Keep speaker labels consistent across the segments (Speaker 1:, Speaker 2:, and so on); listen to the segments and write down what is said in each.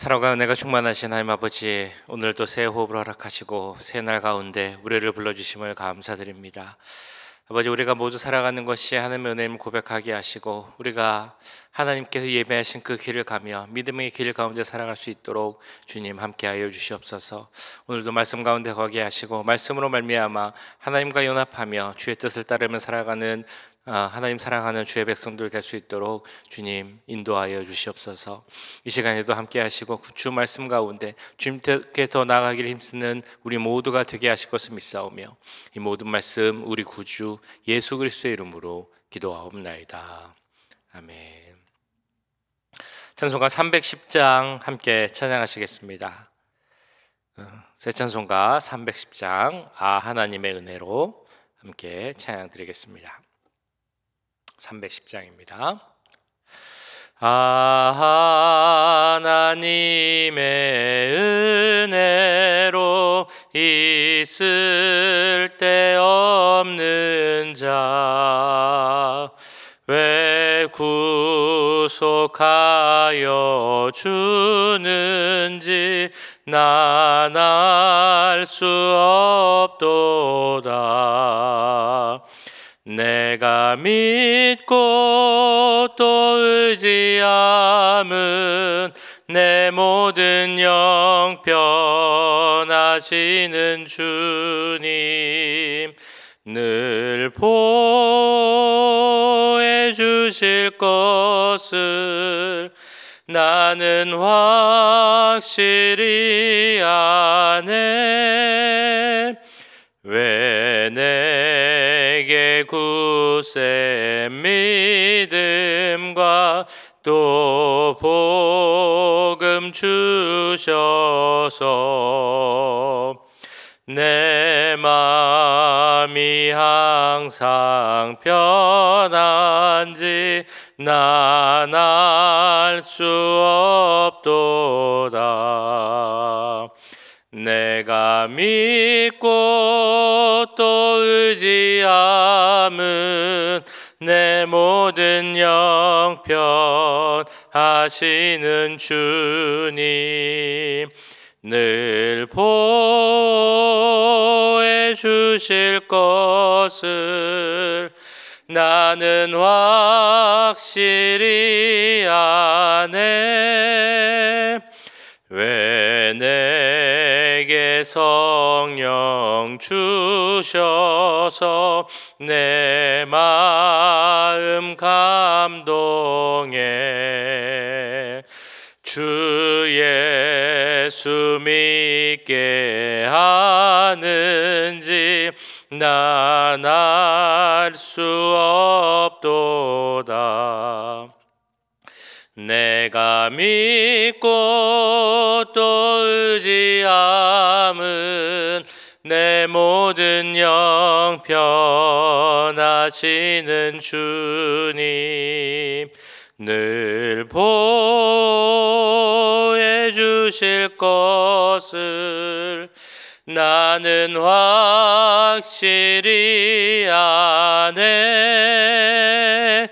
Speaker 1: 사랑과 은혜가 충만하신 하나님 아버지 오늘도 새 호흡을 허락하시고 새 날 가운데 우리를 불러주심을 감사드립니다 아버지 우리가 모두 살아가는 것이 하나님의 은혜임 고백하게 하시고 우리가 하나님께서 예배하신 그 길을 가며 믿음의 길 가운데 살아갈 수 있도록 주님 함께하여 주시옵소서. 오늘도 말씀 가운데 거기 하시고 말씀으로 말미암아 하나님과 연합하며 주의 뜻을 따르며 살아가는 아, 하나님 사랑하는 주의 백성들 될 수 있도록 주님 인도하여 주시옵소서. 이 시간에도 함께 하시고 주 말씀 가운데 주님께 더나아가기를 힘쓰는 우리 모두가 되게 하실 것을 믿사오며 이 모든 말씀 우리 구주 예수 그리스도의 이름으로 기도하옵나이다. 아멘. 찬송가 310장 함께 찬양하시겠습니다. 어, 새 찬송가 310장 아 하나님의 은혜로 함께 찬양 드리겠습니다. 310장입니다. 아, 하나님의 은혜로 있을 때 없는 자, 왜 구속하여 주는지 난알수 없도다. 내가 믿고 또 의지함은 내 모든 영변하시는 주님 늘 보해 호 주실 것을 나는 확실히 아네 왜 내게 구세 믿음과 또 복음 주셔서 내 마음이 항상 편한지 난알수 없도다. 내가 믿고 또 의지함은 내 모든 영편 하시는 주님 늘 보호해 주실 것을 나는 확실히 아네 왜 내게 성령 주셔서 내 마음 감동해 주 예수 믿게 하는지 난알수 없도다 내가 믿고 또 의지함은 내 모든 영편하시는 주님 늘 보호해 주실 것을 나는 확실히 아네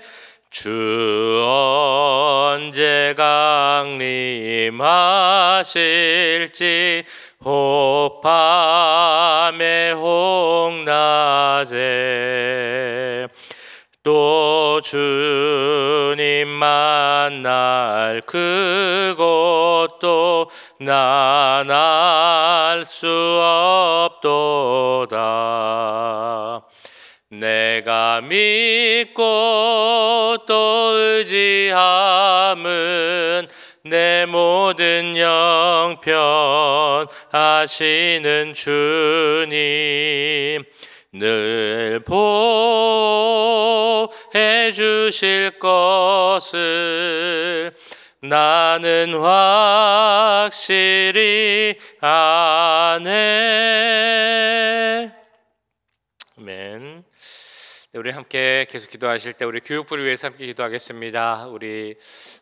Speaker 1: 주 언제 강림하실지 호밤의 혹낮에또 주님 만날 그곳도 난알수 없도다 내가 믿고 또 의지함은 내 모든 영편 아시는 주님 늘 보해 호 주실 것을 나는 확실히 아네 네, 우리 함께 계속 기도하실 때 우리 교육부를 위해서 함께 기도하겠습니다. 우리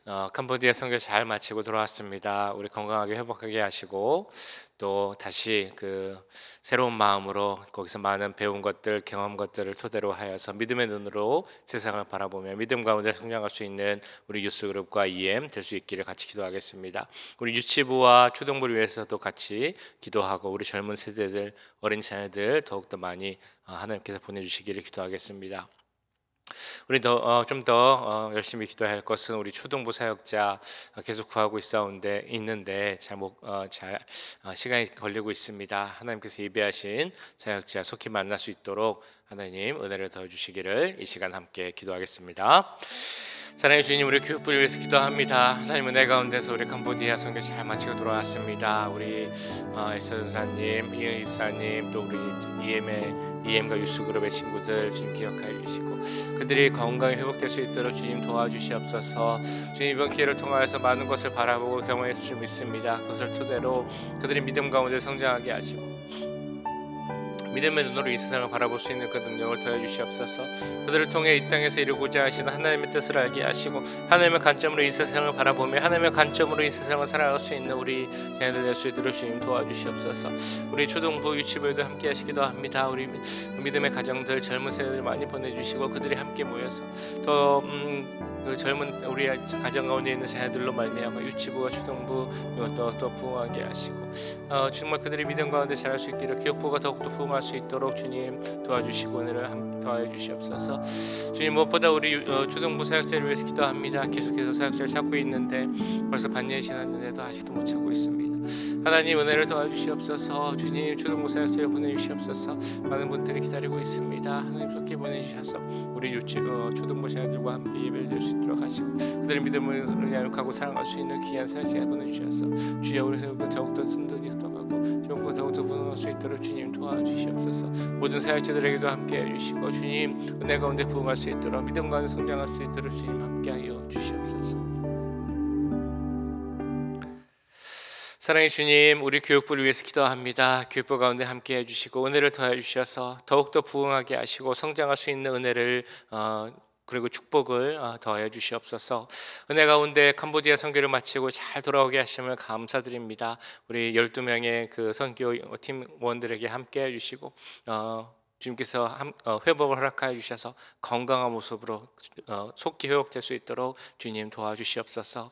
Speaker 1: 어, 캄보디아 선교 잘 마치고 돌아왔습니다. 우리 건강하게 회복하게 하시고 또 다시 그 새로운 마음으로 거기서 많은 배운 것들 경험 것들을 토대로 하여서 믿음의 눈으로 세상을 바라보며 믿음 가운데 성장할 수 있는 우리 유스 그룹과 EM 될 수 있기를 같이 기도하겠습니다. 우리 유치부와 초등부를 위해서도 같이 기도하고 우리 젊은 세대들 어린 자녀들 더욱더 많이 어, 하나님께서 보내주시기를 기도하겠습니다. 있습니다. 우리 좀더 어, 어, 열심히 기도할 것은 우리 초등부 사역자 어, 계속 구하고 있사온데 있는데 잘, 못, 잘 시간이 걸리고 있습니다. 하나님께서 예배하신 사역자 속히 만날 수 있도록 하나님 은혜를 더 주시기를 이 시간 함께 기도하겠습니다. 사랑의 주님 우리 교육부를 위해서 기도합니다 하나님 은혜 가운데서 우리 캄보디아 선교 잘 마치고 돌아왔습니다 우리 어, 에스 전사님, 이은 입사님 또 우리 EM의 EM과 유스그룹의 친구들 주님 기억하 주시고 그들이 건강이 회복될 수 있도록 주님 도와주시옵소서 주님 이번 기회를 통하여서 많은 것을 바라보고 경험했을 줄 믿습니다 그것을 토대로 그들의 믿음 가운데 성장하게 하시고 믿음의 눈으로 이 세상을 바라볼 수 있는 그 능력을 더해 주시옵소서. 그들을 통해 이 땅에서 이루고자 하시는 하나님의 뜻을 알게 하시고 하나님의 관점으로 이 세상을 바라보며 하나님의 관점으로 이 세상을 살아갈 수 있는 우리 자녀들 될 수 있도록 주님 도와주시옵소서. 우리 초등부 유치부에도 함께 하시기도 합니다. 우리 믿음의 가정들 젊은 세대들 많이 보내주시고 그들이 함께 모여서 더 음, 그 젊은 우리 가정 가운데 있는 자녀들로 말미암아 유치부와 초등부 또또 부흥하게 하시고 어, 정말 그들이 믿음 가운데 자랄 수 있기를 교육부가 더욱더 부흥할 수 있도록 주님 도와주시고 오늘을 도와 주시옵소서 주님 무엇보다 우리 어, 초등부 사역자를 위해서 기도합니다 계속해서 사역자를 찾고 있는데 벌써 반년이 지났는데도 아직도 못 찾고 있습니다 하나님 은혜를 도와주시옵소서 주님 초등고사 약제를 보내주시옵소서 많은 분들이 기다리고 있습니다 하나님 좋게 보내주셔서 우리 어, 초등고사 아들과 함께 예배를 드릴 수 있도록 하시고 그들의 믿음을 양육하고 사랑할 수 있는 귀한 사역자 보내주셔서 주여 우리 세우고 더욱더 순전히 흩어가고 주님 더욱더 분원할 수 있도록 주님 도와주시옵소서 모든 사역자들에게도 함께 해주시고 주님 은혜 가운데 부응할 수 있도록 믿음 가운데 성장할 수 있도록 주님 함께하여 사랑의 주님, 우리 교육부를 위해서 기도합니다. 교육부 가운데 함께 해주시고 은혜를 더해 주셔서 더욱더 부흥하게 하시고 성장할 수 있는 은혜를 어, 그리고 축복을 어, 더해 주시옵소서. 은혜 가운데 캄보디아 선교를 마치고 잘 돌아오게 하심을 감사드립니다. 우리 12명의 그 선교 팀원들에게 함께 해 주시고 어, 주님께서 어, 회복을 허락하여 주셔서 건강한 모습으로 어, 속히 회복될 수 있도록 주님 도와주시옵소서.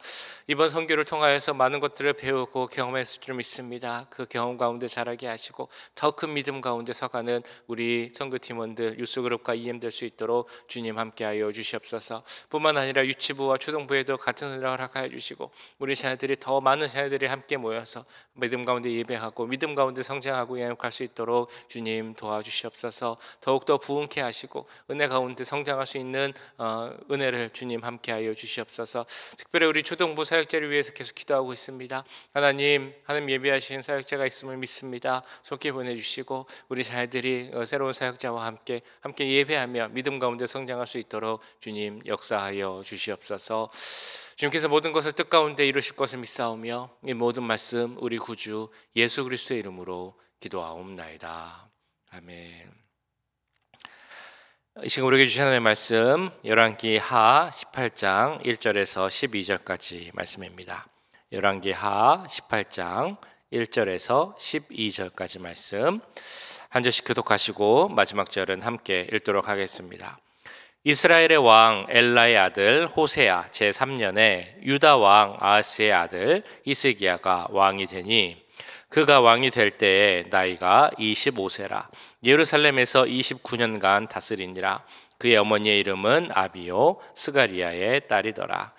Speaker 1: 이번 선교를 통하여서 많은 것들을 배우고 경험했을 줄 믿습니다. 그 경험 가운데 자라게 하시고 더 큰 믿음 가운데 서가는 우리 선교 팀원들 유스그룹과 이엠될 e 수 있도록 주님 함께하여 주시옵소서. 뿐만 아니라 유치부와 초등부에도 같은 은혜를 허락하여 주시고 우리 자녀들이 더 많은 자녀들이 함께 모여서 믿음 가운데 예배하고 믿음 가운데 성장하고 양육할 수 있도록 주님 도와주시옵소서. 주셔서 더욱더 부흥케 하시고 은혜 가운데 성장할 수 있는 어, 은혜를 주님 함께하여 주시옵소서. 특별히 우리 초동부 사역자를 위해서 계속 기도하고 있습니다. 하나님, 하나님 예비하신 사역자가 있음을 믿습니다. 속히 보내주시고 우리 자녀들이 어, 새로운 사역자와 함께 함께 예배하며 믿음 가운데 성장할 수 있도록 주님 역사하여 주시옵소서. 주님께서 모든 것을 뜻 가운데 이루실 것을 믿사오며 이 모든 말씀 우리 구주 예수 그리스도의 이름으로 기도하옵나이다. 아멘. 지금 간 우리에게 주신 하나님의 말씀 열왕기 하 18장 1절에서 12절까지 말씀입니다. 열왕기 하 18장 1절에서 12절까지 말씀 한 절씩 교독하시고 마지막 절은 함께 읽도록 하겠습니다. 이스라엘의 왕 엘라의 아들 호세아 제3년에 유다 왕 아하스의 아들 이스기야가 왕이 되니 그가 왕이 될 때에 나이가 25세라 예루살렘에서 29년간 다스리니라 그의 어머니의 이름은 아비오 스가리아의 딸이더라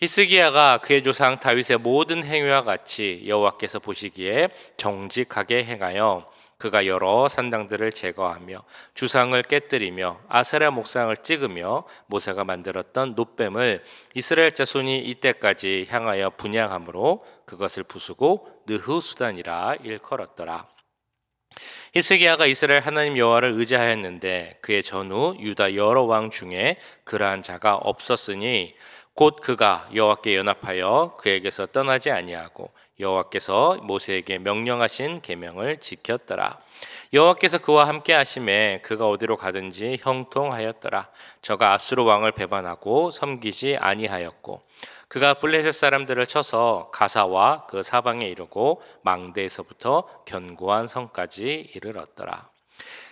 Speaker 1: 히스기야가 그의 조상 다윗의 모든 행위와 같이 여호와께서 보시기에 정직하게 행하여 그가 여러 산당들을 제거하며 주상을 깨뜨리며 아세라 목상을 찍으며 모세가 만들었던 노뱀을 이스라엘 자손이 이때까지 향하여 분양함으로 그것을 부수고 느흐 수단이라 일컬었더라. 히스기야가 이스라엘 하나님 여호와를 의지하였는데 그의 전후 유다 여러 왕 중에 그러한 자가 없었으니 곧 그가 여호와께 연합하여 그에게서 떠나지 아니하고 여호와께서 모세에게 명령하신 계명을 지켰더라. 여호와께서 그와 함께 하심에 그가 어디로 가든지 형통하였더라. 저가 아수르 왕을 배반하고 섬기지 아니하였고 그가 블레셋 사람들을 쳐서 가사와 그 사방에 이르고 망대에서부터 견고한 성까지 이르렀더라.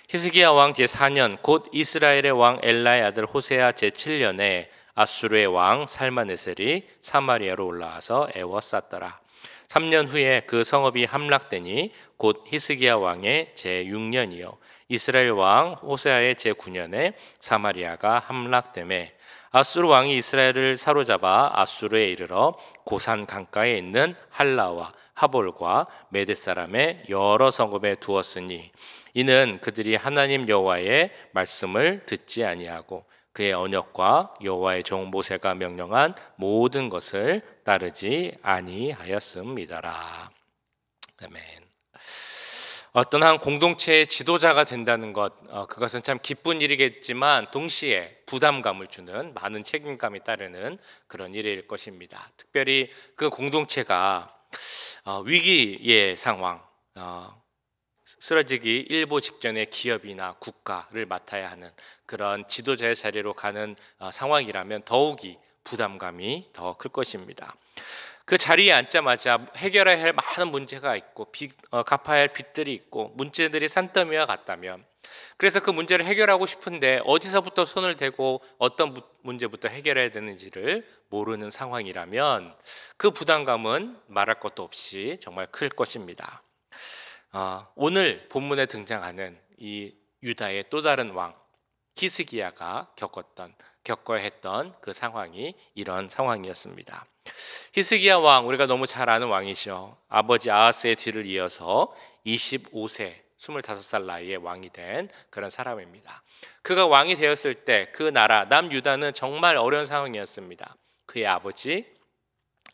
Speaker 1: 히스기야 왕 제4년 곧 이스라엘의 왕 엘라의 아들 호세아 제7년에 아수르의 왕 살마네셀이 사마리아로 올라와서 애워쌌더라. 3년 후에 그 성읍이 함락되니 곧 히스기야 왕의 제6년이요 이스라엘 왕 호세아의 제9년에 사마리아가 함락되매 아수르 왕이 이스라엘을 사로잡아 아수르에 이르러 고산 강가에 있는 할라와 하볼과 메데 사람의 여러 성읍에 두었으니 이는 그들이 하나님 여호와의 말씀을 듣지 아니하고 그의 언역과 여호와의 종 모세가 명령한 모든 것을 따르지 아니하였음이더라. 아멘. 어떤 한 공동체의 지도자가 된다는 것, 어, 그것은 참 기쁜 일이겠지만 동시에 부담감을 주는 많은 책임감이 따르는 그런 일일 것입니다. 특별히 그 공동체가 어, 위기의 상황, 어, 쓰러지기 일보 직전의 기업이나 국가를 맡아야 하는 그런 지도자의 자리로 가는 어, 상황이라면 더욱이 부담감이 더 클 것입니다. 그 자리에 앉자마자 해결해야 할 많은 문제가 있고 빚, 어, 갚아야 할 빚들이 있고 문제들이 산더미와 같다면 그래서 그 문제를 해결하고 싶은데 어디서부터 손을 대고 어떤 무, 문제부터 해결해야 되는지를 모르는 상황이라면 그 부담감은 말할 것도 없이 정말 클 것입니다. 어, 오늘 본문에 등장하는 이 유다의 또 다른 왕 히스기야가 겪었던 겪어야 했던 그 상황이 이런 상황이었습니다. 히스기야 왕 우리가 너무 잘 아는 왕이죠. 아버지 아하스의 뒤를 이어서 25세 25살 나이에 왕이 된 그런 사람입니다. 그가 왕이 되었을 때 그 나라 남유다는 정말 어려운 상황이었습니다. 그의 아버지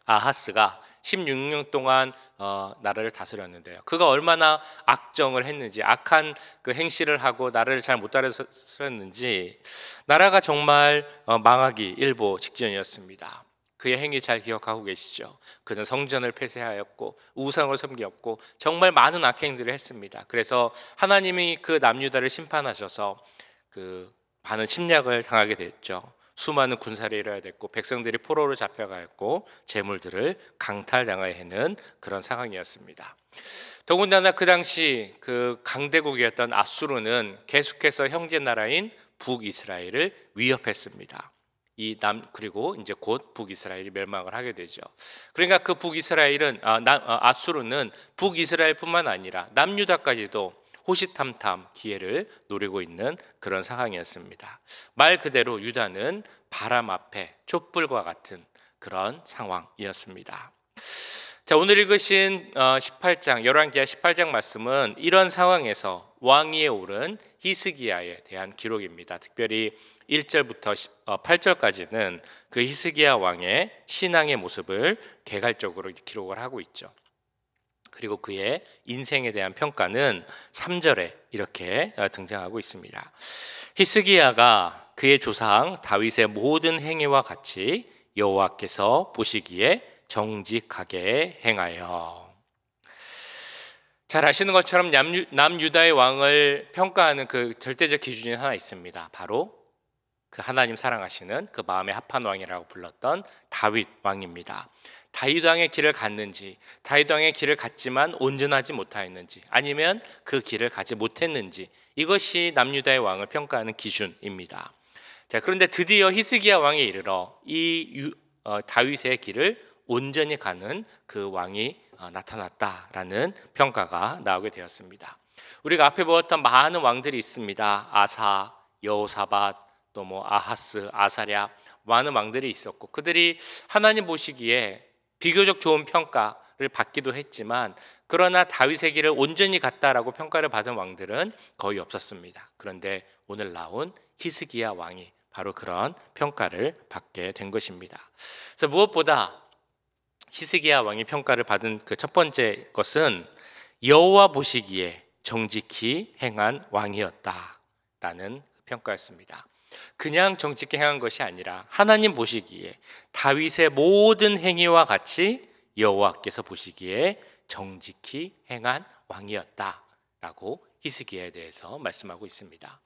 Speaker 1: 아하스가 16년 동안 어, 나라를 다스렸는데요. 그가 얼마나 악정을 했는지 악한 그 행실을 하고 나라를 잘 못 다스렸는지 나라가 정말 어, 망하기 일보 직전이었습니다. 그의 행위 잘 기억하고 계시죠. 그는 성전을 폐쇄하였고 우상을 섬겼고 정말 많은 악행들을 했습니다. 그래서 하나님이 그 남유다를 심판하셔서 그 많은 침략을 당하게 됐죠. 수많은 군사를 이어야 됐고 백성들이 포로로 잡혀가였고 재물들을 강탈당하여 했는 그런 상황이었습니다. 더군다나 그 당시 그 강대국이었던 아수르는 계속해서 형제 나라인 북이스라엘을 위협했습니다. 이 남 그리고 이제 곧 북이스라엘이 멸망을 하게 되죠. 그러니까 그 북이스라엘은 아, 나, 아, 아수르는 북이스라엘뿐만 아니라 남유다까지도 호시탐탐 기회를 노리고 있는 그런 상황이었습니다. 말 그대로 유다는 바람 앞에 촛불과 같은 그런 상황이었습니다. 자, 오늘 읽으신 18장 어, 열왕기하 18장 말씀은 이런 상황에서 왕위에 오른 히스기야에 대한 기록입니다. 특별히 1절부터 8절까지는 어, 그 히스기야 왕의 신앙의 모습을 개괄적으로 기록을 하고 있죠. 그리고 그의 인생에 대한 평가는 3절에 이렇게 어, 등장하고 있습니다. 히스기야가 그의 조상 다윗의 모든 행위와 같이 여호와께서 보시기에 정직하게 행하여 잘 아시는 것처럼 남유다의 왕을 평가하는 그 절대적 기준이 하나 있습니다. 바로 그 하나님 사랑하시는 그 마음의 합한 왕이라고 불렀던 다윗 왕입니다. 다윗 왕의 길을 갔는지 다윗 왕의 길을 갔지만 온전하지 못하였는지 아니면 그 길을 가지 못했는지 이것이 남유다의 왕을 평가하는 기준입니다. 자 그런데 드디어 히스기야 왕에 이르러 이 유, 어, 다윗의 길을 온전히 가는 그 왕이 어, 나타났다라는 평가가 나오게 되었습니다. 우리가 앞에 보았던 많은 왕들이 있습니다. 아사, 여호사밧, 또뭐 아하스, 아사랴 많은 왕들이 있었고 그들이 하나님 보시기에 비교적 좋은 평가를 받기도 했지만 그러나 다윗의 길을 온전히 갔다라고 평가를 받은 왕들은 거의 없었습니다. 그런데 오늘 나온 히스기야 왕이 바로 그런 평가를 받게 된 것입니다. 그래서 무엇보다 히스기야 왕이 평가를 받은 그 첫 번째 것은 여호와 보시기에 정직히 행한 왕이었다라는 평가였습니다. 그냥 정직히 행한 것이 아니라 하나님 보시기에 다윗의 모든 행위와 같이 여호와께서 보시기에 정직히 행한 왕이었다라고 히스기야에 대해서 말씀하고 있습니다.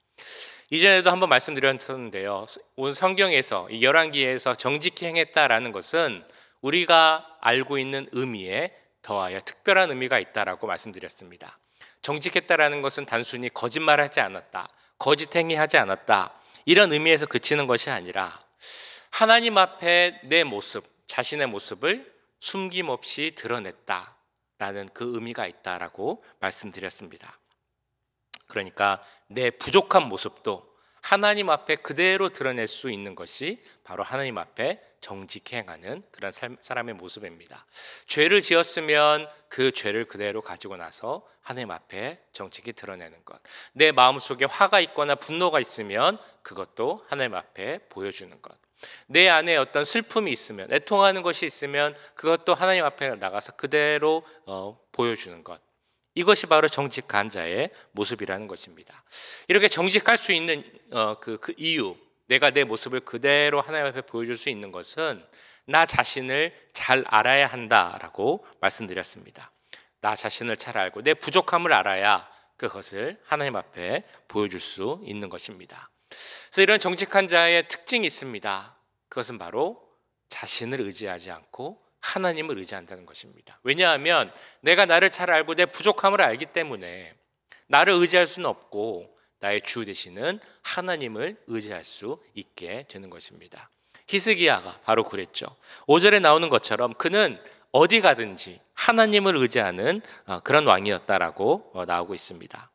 Speaker 1: 이전에도 한번 말씀드렸었는데요. 온 성경에서 이 열왕기에서 정직히 행했다라는 것은 우리가 알고 있는 의미에 더하여 특별한 의미가 있다라고 말씀드렸습니다. 정직했다라는 것은 단순히 거짓말하지 않았다, 거짓 행위하지 않았다, 이런 의미에서 그치는 것이 아니라 하나님 앞에 내 모습, 자신의 모습을 숨김없이 드러냈다라는 그 의미가 있다라고 말씀드렸습니다. 그러니까 내 부족한 모습도 하나님 앞에 그대로 드러낼 수 있는 것이 바로 하나님 앞에 정직 행하는 그런 사람의 모습입니다. 죄를 지었으면 그 죄를 그대로 가지고 나서 하나님 앞에 정직히 드러내는 것. 내 마음속에 화가 있거나 분노가 있으면 그것도 하나님 앞에 보여주는 것. 내 안에 어떤 슬픔이 있으면 애통하는 것이 있으면 그것도 하나님 앞에 나가서 그대로 어, 보여주는 것. 이것이 바로 정직한 자의 모습이라는 것입니다. 이렇게 정직할 수 있는 어, 그, 그 이유, 내가 내 모습을 그대로 하나님 앞에 보여줄 수 있는 것은 나 자신을 잘 알아야 한다라고 말씀드렸습니다. 나 자신을 잘 알고 내 부족함을 알아야 그것을 하나님 앞에 보여줄 수 있는 것입니다. 그래서 이런 정직한 자의 특징이 있습니다. 그것은 바로 자신을 의지하지 않고 하나님을 의지한다는 것입니다. 왜냐하면 내가 나를 잘 알고 내 부족함을 알기 때문에 나를 의지할 수는 없고 나의 주 되시는 하나님을 의지할 수 있게 되는 것입니다. 히스기야가 바로 그랬죠. 5절에 나오는 것처럼 그는 어디 가든지 하나님을 의지하는 어, 그런 왕이었다라고 어, 나오고 있습니다.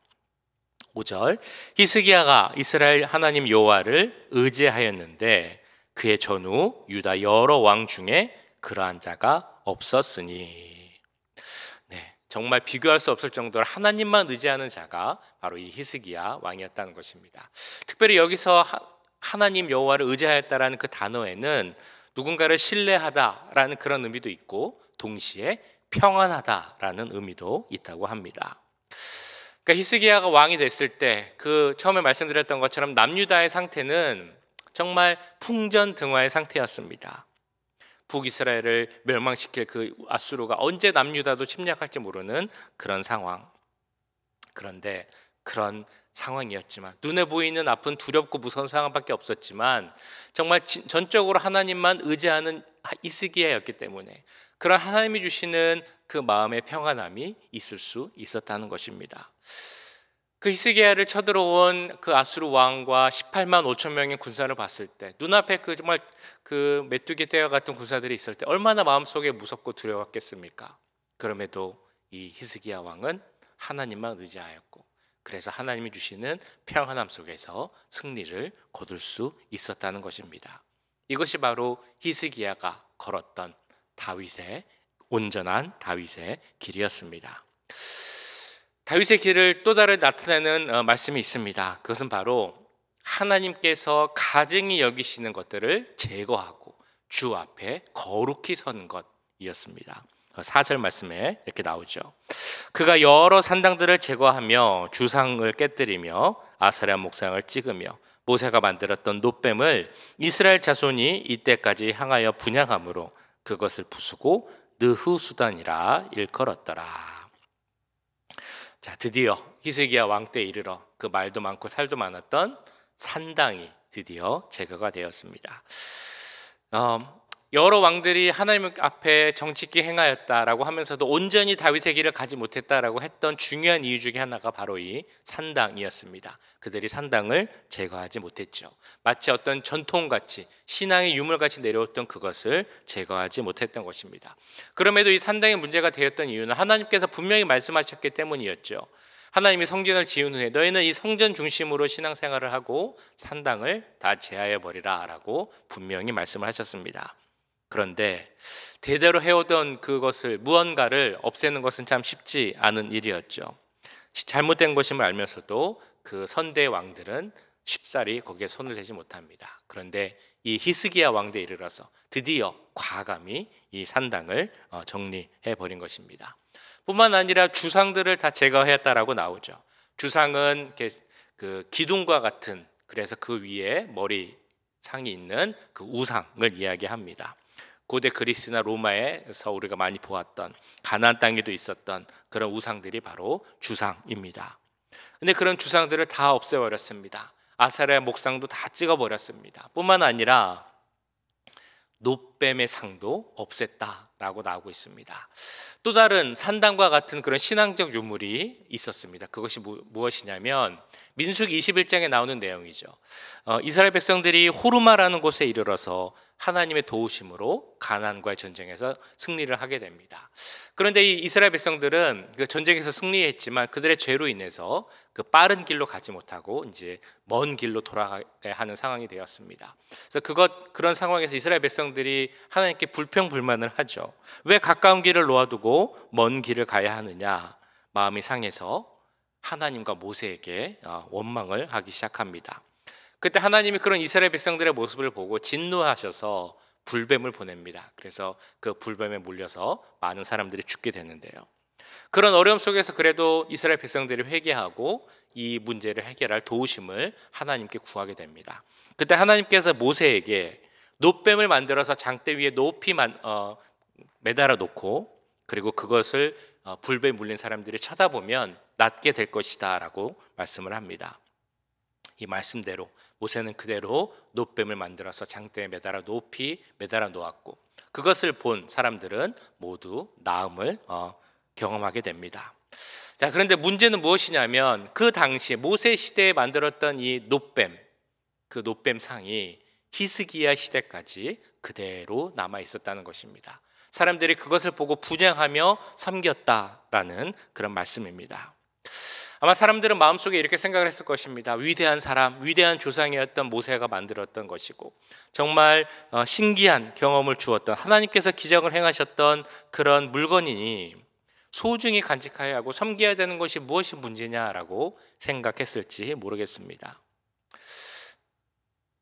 Speaker 1: 5절 히스기야가 이스라엘 하나님 여호와를 의지하였는데 그의 전후 유다 여러 왕 중에 그러한 자가 없었으니 네, 정말 비교할 수 없을 정도로 하나님만 의지하는 자가 바로 이 히스기야 왕이었다는 것입니다. 특별히 여기서 하나님 여호와를 의지하였다라는 그 단어에는 누군가를 신뢰하다라는 그런 의미도 있고 동시에 평안하다라는 의미도 있다고 합니다. 그러니까 히스기야가 왕이 됐을 때 그 처음에 말씀드렸던 것처럼 남유다의 상태는 정말 풍전등화의 상태였습니다. 북이스라엘을 멸망시킬 그 아수르가 언제 남유다도 침략할지 모르는 그런 상황. 그런데 그런 상황이었지만 눈에 보이는 아픈 두렵고 무서운 상황밖에 없었지만 정말 전적으로 하나님만 의지하는 이스기야였기 때문에 그런 하나님이 주시는 그 마음의 평안함이 있을 수 있었다는 것입니다. 그 히스기야를 쳐들어온 그 아수르 왕과 18만 5천 명의 군사를 봤을 때 눈앞에 그 정말 그 메뚜기 떼와 같은 군사들이 있을 때 얼마나 마음속에 무섭고 두려웠겠습니까? 그럼에도 이 히스기야 왕은 하나님만 의지하였고 그래서 하나님이 주시는 평안함 속에서 승리를 거둘 수 있었다는 것입니다. 이것이 바로 히스기야가 걸었던 다윗의 온전한 다윗의 길이었습니다. 다윗의 길을 또 다른 나타내는 어, 말씀이 있습니다. 그것은 바로 하나님께서 가증히 여기시는 것들을 제거하고 주 앞에 거룩히 서는 것이었습니다. 4절 어, 말씀에 이렇게 나오죠. 그가 여러 산당들을 제거하며 주상을 깨뜨리며 아사랴 목상을 찍으며 모세가 만들었던 노뱀을 이스라엘 자손이 이때까지 향하여 분양함으로 그것을 부수고 느흐수단이라 일컬었더라. 자, 드디어 히스기야 왕 때 이르러 그 말도 많고 살도 많았던 산당이 드디어 제거가 되었습니다. 어, 여러 왕들이 하나님 앞에 정치기 행하였다라고 하면서도 온전히 다윗의 길을 가지 못했다라고 했던 중요한 이유 중에 하나가 바로 이 산당이었습니다. 그들이 산당을 제거하지 못했죠. 마치 어떤 전통같이 신앙의 유물같이 내려왔던 그것을 제거하지 못했던 것입니다. 그럼에도 이 산당의 문제가 되었던 이유는 하나님께서 분명히 말씀하셨기 때문이었죠. 하나님이 성전을 지은 후에 너희는 이 성전 중심으로 신앙생활을 하고 산당을 다 제하여 버리라라고 분명히 말씀을 하셨습니다. 그런데 대대로 해오던 그것을 무언가를 없애는 것은 참 쉽지 않은 일이었죠. 잘못된 것임을 알면서도 그 선대 왕들은 쉽사리 거기에 손을 대지 못합니다. 그런데 이 히스기야 왕대 이르러서 드디어 과감히 이 산당을 어, 정리해 버린 것입니다. 뿐만 아니라 주상들을 다 제거했다라고 나오죠. 주상은 그 기둥과 같은 그래서 그 위에 머리 상이 있는 그 우상을 이야기합니다. 고대 그리스나 로마에서 우리가 많이 보았던 가나안 땅에도 있었던 그런 우상들이 바로 주상입니다. 근데 그런 주상들을 다 없애버렸습니다. 아사의 목상도 다 찍어버렸습니다. 뿐만 아니라 노뱀의 상도 없앴다라고 나오고 있습니다. 또 다른 산당과 같은 그런 신앙적 유물이 있었습니다. 그것이 무, 무엇이냐면 민수기 21장에 나오는 내용이죠. 어, 이스라엘 백성들이 호르마라는 곳에 이르러서 하나님의 도우심으로 가난과의 전쟁에서 승리를 하게 됩니다. 그런데 이 이스라엘 백성들은 그 전쟁에서 승리했지만 그들의 죄로 인해서 그 빠른 길로 가지 못하고 이제 먼 길로 돌아가야 하는 상황이 되었습니다. 그래서 그것 그런 상황에서 이스라엘 백성들이 하나님께 불평 불만을 하죠. 왜 가까운 길을 놓아두고 먼 길을 가야 하느냐 마음이 상해서 하나님과 모세에게 어, 원망을 하기 시작합니다. 그때 하나님이 그런 이스라엘 백성들의 모습을 보고 진노하셔서 불뱀을 보냅니다. 그래서 그 불뱀에 몰려서 많은 사람들이 죽게 되는데요. 그런 어려움 속에서 그래도 이스라엘 백성들이 회개하고 이 문제를 해결할 도우심을 하나님께 구하게 됩니다. 그때 하나님께서 모세에게 노뱀을 만들어서 장대 위에 높이 만, 어, 매달아 놓고 그리고 그것을 어, 불뱀 물린 사람들이 쳐다보면 낫게 될 것이다라고 말씀을 합니다. 이 말씀대로 모세는 그대로 노뱀을 만들어서 장대에 매달아 높이 매달아 놓았고 그것을 본 사람들은 모두 나음을 어, 경험하게 됩니다. 자 그런데 문제는 무엇이냐면 그당시 모세 시대에 만들었던 이 노뱀 그 노뱀 상이 히스기야 시대까지 그대로 남아 있었다는 것입니다. 사람들이 그것을 보고 분양하며 섬겼다라는 그런 말씀입니다. 아마 사람들은 마음속에 이렇게 생각을 했을 것입니다. 위대한 사람, 위대한 조상이었던 모세가 만들었던 것이고 정말 어, 신기한 경험을 주었던 하나님께서 기적을 행하셨던 그런 물건이니 소중히 간직해야 하고 섬겨야 되는 것이 무엇이 문제냐라고 생각했을지 모르겠습니다.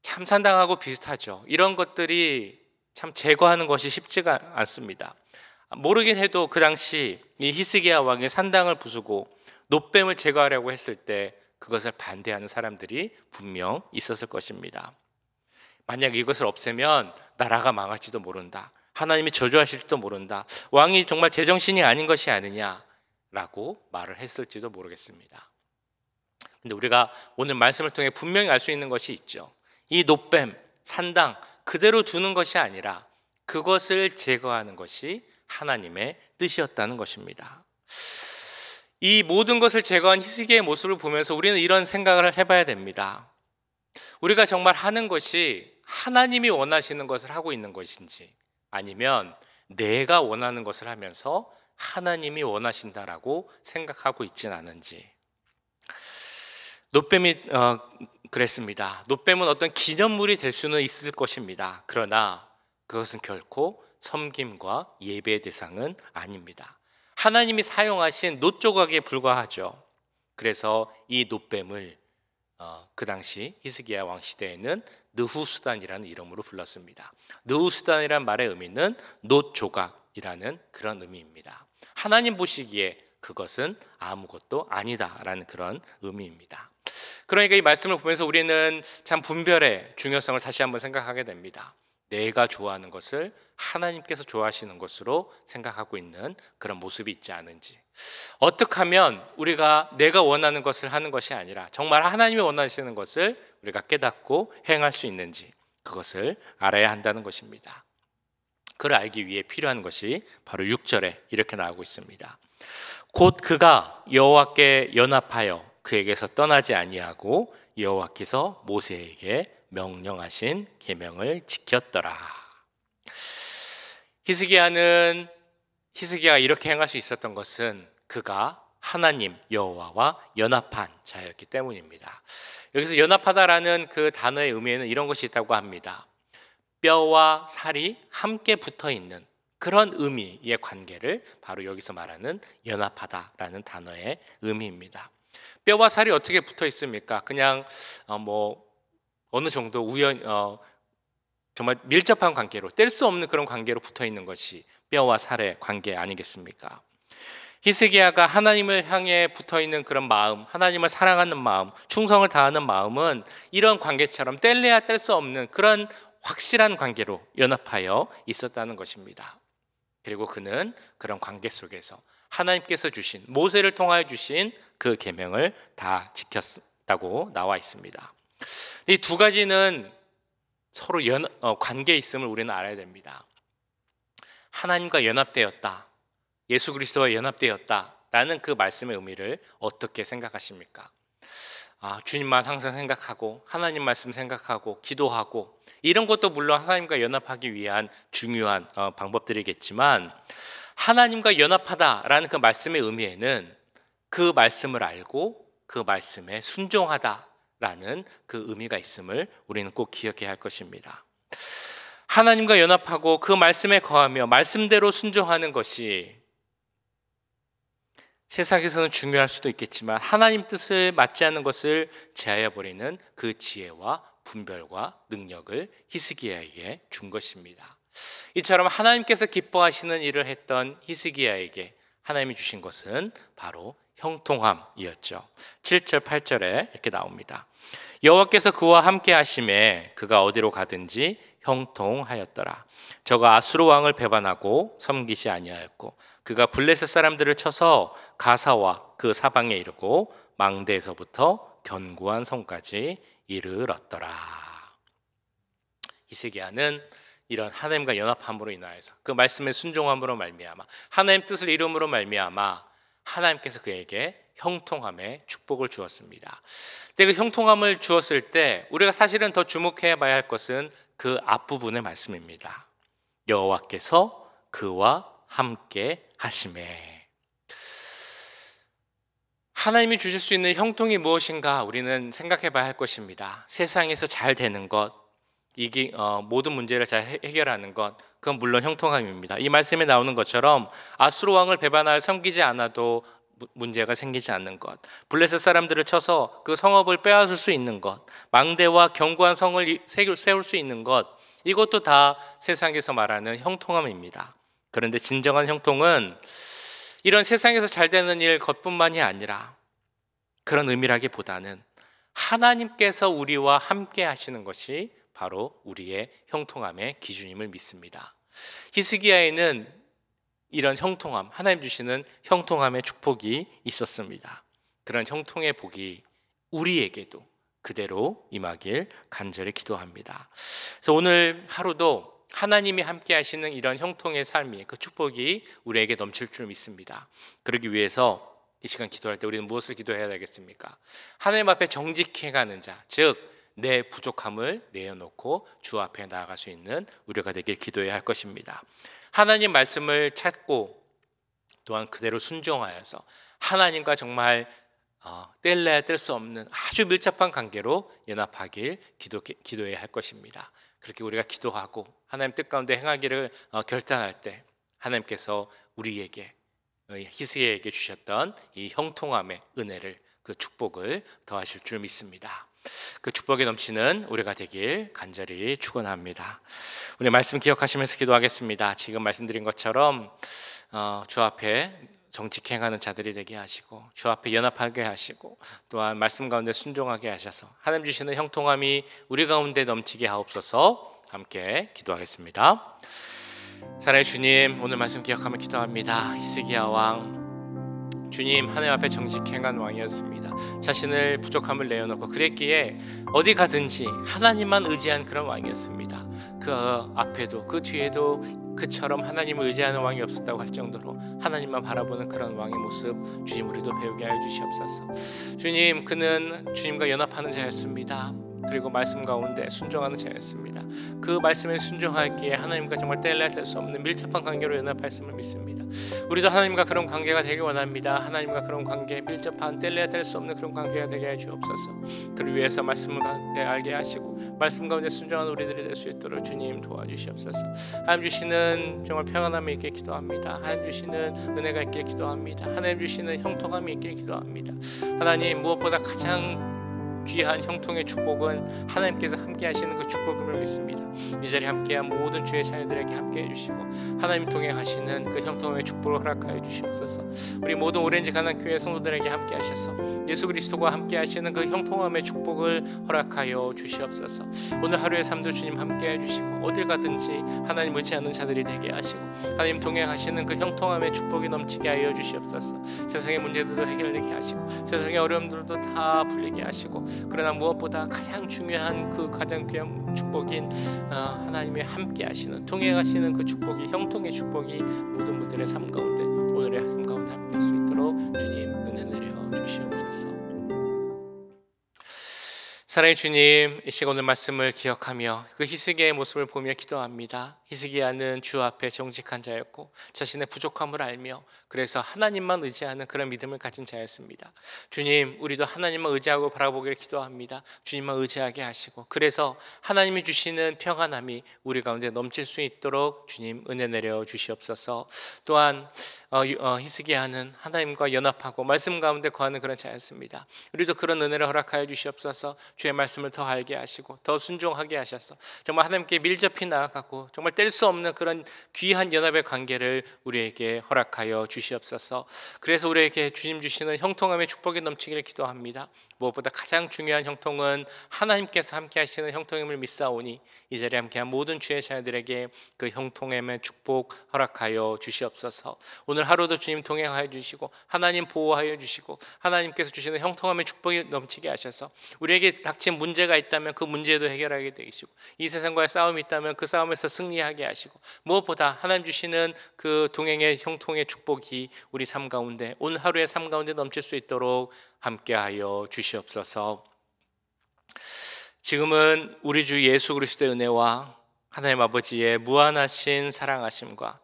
Speaker 1: 참산당하고 비슷하죠. 이런 것들이 참 제거하는 것이 쉽지가 않습니다. 모르긴 해도 그 당시 이 히스기야 왕이 산당을 부수고 노뱀을 제거하려고 했을 때 그것을 반대하는 사람들이 분명 있었을 것입니다. 만약 이것을 없애면 나라가 망할지도 모른다. 하나님이 저주하실지도 모른다. 왕이 정말 제정신이 아닌 것이 아니냐라고 말을 했을지도 모르겠습니다. 근데 우리가 오늘 말씀을 통해 분명히 알 수 있는 것이 있죠. 이 노뱀, 산당 그대로 두는 것이 아니라 그것을 제거하는 것이 하나님의 뜻이었다는 것입니다. 이 모든 것을 제거한 희스기의 모습을 보면서 우리는 이런 생각을 해봐야 됩니다. 우리가 정말 하는 것이 하나님이 원하시는 것을 하고 있는 것인지 아니면 내가 원하는 것을 하면서 하나님이 원하신다라고 생각하고 있진 않은지. 노뱀이 어, 그랬습니다. 노뱀은 어떤 기념물이 될 수는 있을 것입니다. 그러나 그것은 결코 섬김과 예배 대상은 아닙니다. 하나님이 사용하신 노조각에 불과하죠. 그래서 이 노뱀을 어, 그 당시 히스기야 왕 시대에는 느후수단이라는 이름으로 불렀습니다. 느후수단이란 말의 의미는 노조각이라는 그런 의미입니다. 하나님 보시기에 그것은 아무것도 아니다라는 그런 의미입니다. 그러니까 이 말씀을 보면서 우리는 참 분별의 중요성을 다시 한번 생각하게 됩니다. 내가 좋아하는 것을 하나님께서 좋아하시는 것으로 생각하고 있는 그런 모습이 있지 않은지 어떻게 하면 우리가 내가 원하는 것을 하는 것이 아니라 정말 하나님이 원하시는 것을 우리가 깨닫고 행할 수 있는지 그것을 알아야 한다는 것입니다. 그를 알기 위해 필요한 것이 바로 6절에 이렇게 나오고 있습니다. 곧 그가 여호와께 연합하여 그에게서 떠나지 아니하고 여호와께서 모세에게 명령하신 계명을 지켰더라. 히스기야는 히스기야가 이렇게 행할 수 있었던 것은 그가 하나님 여호와와 연합한 자였기 때문입니다. 여기서 연합하다라는 그 단어의 의미에는 이런 것이 있다고 합니다. 뼈와 살이 함께 붙어 있는 그런 의미의 관계를 바로 여기서 말하는 연합하다라는 단어의 의미입니다. 뼈와 살이 어떻게 붙어 있습니까? 그냥 어, 뭐 어느 정도 우연 어, 정말 밀접한 관계로 뗄 수 없는 그런 관계로 붙어 있는 것이 뼈와 살의 관계 아니겠습니까? 히스기야가 하나님을 향해 붙어 있는 그런 마음, 하나님을 사랑하는 마음, 충성을 다하는 마음은 이런 관계처럼 뗄래야 뗄 수 없는 그런 확실한 관계로 연합하여 있었다는 것입니다. 그리고 그는 그런 관계 속에서 하나님께서 주신 모세를 통하여 주신 그 계명을 다 지켰다고 나와 있습니다. 이두 가지는 서로 연, 어, 관계에 있음을 우리는 알아야 됩니다. 하나님과 연합되었다. 예수 그리스도와 연합되었다. 라는 그 말씀의 의미를 어떻게 생각하십니까? 아, 주님만 항상 생각하고 하나님 말씀 생각하고 기도하고 이런 것도 물론 하나님과 연합하기 위한 중요한 어, 방법들이겠지만 하나님과 연합하다라는 그 말씀의 의미에는 그 말씀을 알고 그 말씀에 순종하다 라는 그 의미가 있음을 우리는 꼭 기억해야 할 것입니다. 하나님과 연합하고 그 말씀에 거하며 말씀대로 순종하는 것이 세상에서는 중요할 수도 있겠지만 하나님 뜻을 맞지 않는 것을 제하여 버리는 그 지혜와 분별과 능력을 히스기야에게 준 것입니다. 이처럼 하나님께서 기뻐하시는 일을 했던 히스기야에게 하나님이 주신 것은 바로 형통함이었죠. 7절 8절에 이렇게 나옵니다. 여호와께서 그와 함께 하심에 그가 어디로 가든지 형통하였더라. 저가 아수르 왕을 배반하고 섬기시 아니하였고 그가 블레셋 사람들을 쳐서 가사와 그 사방에 이르고 망대에서부터 견고한 성까지 이르렀더라. 이세기야는 이런 하나님과 연합함으로 인하여서 그 말씀에 순종함으로 말미암아 하나님 뜻을 이름으로 말미암아 하나님께서 그에게 형통함에 축복을 주었습니다. 근데 그 형통함을 주었을 때 우리가 사실은 더 주목해 봐야 할 것은 그 앞부분의 말씀입니다. 여호와께서 그와 함께 하심에 하나님이 주실 수 있는 형통이 무엇인가 우리는 생각해 봐야 할 것입니다. 세상에서 잘 되는 것, 이기, 어, 모든 문제를 잘 해결하는 것, 그건 물론 형통함입니다. 이 말씀에 나오는 것처럼 아수로 왕을 배반하여 섬기지 않아도 문제가 생기지 않는 것, 블레셋 사람들을 쳐서 그 성업을 빼앗을 수 있는 것, 망대와 견고한 성을 세울 수 있는 것, 이것도 다 세상에서 말하는 형통함입니다. 그런데 진정한 형통은 이런 세상에서 잘 되는 일 것뿐만이 아니라 그런 의미라기보다는 하나님께서 우리와 함께 하시는 것이 바로 우리의 형통함의 기준임을 믿습니다. 히스기야에는 이런 형통함, 하나님 주시는 형통함의 축복이 있었습니다. 그런 형통의 복이 우리에게도 그대로 임하길 간절히 기도합니다. 그래서 오늘 하루도 하나님이 함께 하시는 이런 형통의 삶이 그 축복이 우리에게 넘칠 줄 믿습니다. 그러기 위해서 이 시간 기도할 때 우리는 무엇을 기도해야 되겠습니까? 하나님 앞에 정직해 가는 자, 즉 내 부족함을 내어놓고 주 앞에 나아갈 수 있는 우리가 되길 기도해야 할 것입니다. 하나님 말씀을 찾고 또한 그대로 순종하여서 하나님과 정말 어, 뗄래야 뗄 수 없는 아주 밀접한 관계로 연합하길 기도, 기도해야 할 것입니다. 그렇게 우리가 기도하고 하나님 뜻 가운데 행하기를 어, 결단할 때 하나님께서 우리에게 어, 히스에게 주셨던 이 형통함의 은혜를 그 축복을 더하실 줄 믿습니다. 그 축복이 넘치는 우리가 되길 간절히 축원합니다. 우리 말씀 기억하시면서 기도하겠습니다. 지금 말씀드린 것처럼 어, 주 앞에 정직행하는 자들이 되게 하시고 주 앞에 연합하게 하시고 또한 말씀 가운데 순종하게 하셔서 하나님 주시는 형통함이 우리 가운데 넘치게 하옵소서. 함께 기도하겠습니다. 사랑의 주님, 오늘 말씀 기억하며 기도합니다. 히스기야 왕 주님 하늘 앞에 정직 행한 왕이었습니다. 자신을 부족함을 내어놓고 그랬기에 어디 가든지 하나님만 의지한 그런 왕이었습니다. 그 어, 앞에도 그 뒤에도 그처럼 하나님을 의지하는 왕이 없었다고 할 정도로 하나님만 바라보는 그런 왕의 모습 주님 우리도 배우게 하여 주시옵소서. 주님 그는 주님과 연합하는 자였습니다. 그리고 말씀 가운데 순종하는 자였습니다. 그 말씀에 순종하기에 하나님과 정말 뗄래야 뗄 수 없는 밀접한 관계로 연합했음을 믿습니다. 우리도 하나님과 그런 관계가 되길 원합니다. 하나님과 그런 관계 밀접한 뗄래야 뗄 수 없는 그런 관계가 되게 해 주옵소서. 그를 위해서 말씀을 알게 하시고 말씀 가운데 순종한 우리들이 될 수 있도록 주님 도와주시옵소서. 하나님 주시는 정말 평안함이 있게 기도합니다. 하나님 주시는 은혜가 있길 기도합니다. 하나님 주시는 형통함이 있길 기도합니다. 하나님 무엇보다 가장 귀한 형통의 축복은 하나님께서 함께 하시는 그 축복임을 믿습니다. 이 자리에 함께한 모든 주의 자녀들에게 함께해 주시고 하나님 통해 하시는 그 형통의 축복을 허락하여 주시옵소서. 우리 모든 오렌지 가난 교회 성도들에게 함께 하셔서 예수 그리스도와 함께 하시는 그 형통함의 축복을 허락하여 주시옵소서. 오늘 하루의 삶도 주님 함께해 주시고 어딜 가든지 하나님 의지 않는 자들이 되게 하시고 하나님 통해 하시는 그 형통함의 축복이 넘치게 하여 주시옵소서. 세상의 문제들도 해결되게 하시고 세상의 어려움들도 다 풀리게 하시고 그러나 무엇보다 가장 중요한 그 가장 귀한 축복인 어, 하나님의 함께 하시는 통해 하시는그 축복이 형통의 축복이 모든 분들의 삶 가운데 오늘의 삶 가운데 함께 할수 있도록 주님 은혜 내려 주시옵소서. 사랑의 주님, 이 시간 오늘 말씀을 기억하며 그 희승의 모습을 보며 기도합니다. 히스기야는 주 앞에 정직한 자였고 자신의 부족함을 알며 그래서 하나님만 의지하는 그런 믿음을 가진 자였습니다. 주님, 우리도 하나님만 의지하고 바라보기를 기도합니다. 주님만 의지하게 하시고 그래서 하나님이 주시는 평안함이 우리 가운데 넘칠 수 있도록 주님 은혜 내려 주시옵소서. 또한 어, 어, 히스기야는 하나님과 연합하고 말씀 가운데 거하는 그런 자였습니다. 우리도 그런 은혜를 허락하여 주시옵소서. 주의 말씀을 더 알게 하시고 더 순종하게 하셔서 정말 하나님께 밀접히 나아가고 정말 뗄수 없는 그런 귀한 연합의 관계를 우리에게 허락하여 주시옵소서. 그래서 우리에게 주님 주시는 형통함의 축복이 넘치기를 기도합니다. 무엇보다 가장 중요한 형통은 하나님께서 함께 하시는 형통임을 믿사오니 이 자리에 함께한 모든 주의 자녀들에게 그 형통임의 축복 허락하여 주시옵소서. 오늘 하루도 주님 동행하여 주시고 하나님 보호하여 주시고 하나님께서 주시는 형통함의 축복이 넘치게 하셔서 우리에게 닥친 문제가 있다면 그 문제도 해결하게 되시고 이 세상과의 싸움이 있다면 그 싸움에서 승리하게 하시고 무엇보다 하나님 주시는 그 동행의 형통의 축복이 우리 삶 가운데 오늘 하루의 삶 가운데 넘칠 수 있도록 함께하여 주시옵소서. 지금은 우리 주 예수 그리스도의 은혜와 하나님 아버지의 무한하신 사랑하심과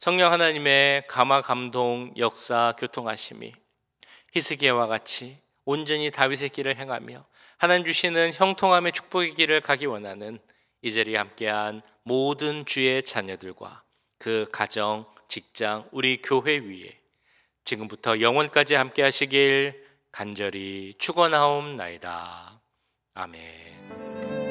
Speaker 1: 성령 하나님의 감화 감동 역사 교통하심이 히스기야와 같이 온전히 다윗의 길을 행하며 하나님 주시는 형통함의 축복의 길을 가기 원하는 이 자리에 함께한 모든 주의 자녀들과 그 가정, 직장, 우리 교회 위에 지금부터 영원까지 함께 하시길 간절히 축원하옵나이다. 아멘.